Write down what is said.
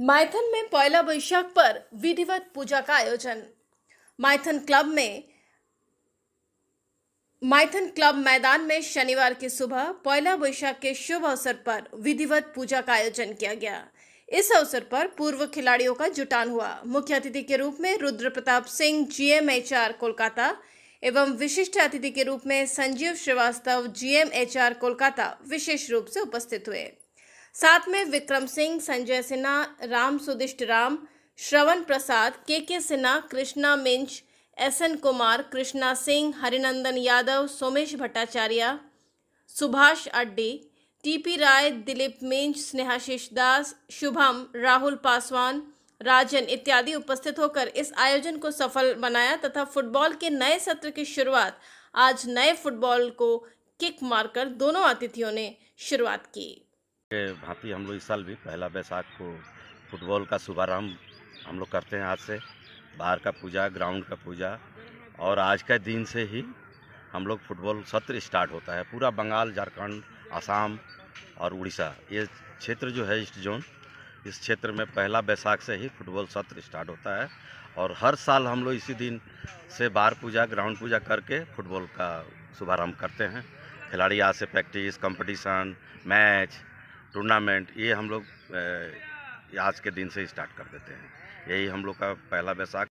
माइथन में पहला बैशाख पर विधिवत पूजा का आयोजन माइथन क्लब में माइथन क्लब मैदान में शनिवार की सुबह पहला बैशाख के शुभ अवसर पर विधिवत पूजा का आयोजन किया गया इस अवसर पर पूर्व खिलाड़ियों का जुटान हुआ मुख्य अतिथि के रूप में रुद्र प्रताप सिंह जीएमएचआर कोलकाता एवं विशिष्ट अतिथि के रूप में संजीव श्रीवास्तव जीएमएचआर कोलकाता विशेष रूप से उपस्थित हुए साथ में विक्रम सिंह संजय सिन्हा राम सुदिष्ट राम श्रवण Prasad K K Sinha Krishna Minch S N Kumar Krishna Singh Harinandan Yadav Somesh Bhattacharya Subhash Addi T P Rai Dilip Minch Snehashish Das Shubham Rahul Paswan Rajan इत्यादि उपस्थित होकर इस आयोजन को सफल बनाया तथा फुटबॉल के नए सत्र की शुरुआत आज नए फुटबॉल को किक मारकर दोनों अतिथियों ने शुरुआत की के भांति हम लोग इस साल भी पहला बैसाख को फुटबॉल का शुभारम्भ हम लोग करते हैं आज से बाहर का पूजा ग्राउंड का पूजा और आज के दिन से ही हम लोग फुटबॉल सत्र स्टार्ट होता है पूरा बंगाल झारखंड आसाम और उड़ीसा ये क्षेत्र जो है ईस्ट जोन इस क्षेत्र में पहला बैसाख से ही फुटबॉल सत्र स्टार्ट होता है और हर साल हम लोग इसी दिन से बाहर पूजा ग्राउंड पूजा करके फुटबॉल का शुभारम्भ करते हैं खिलाड़ी आज से प्रैक्टिस कंपटीशन मैच टूर्नामेंट ये हम लोग आज के दिन से स्टार्ट कर देते हैं यही हम लोग का पहला बैसाख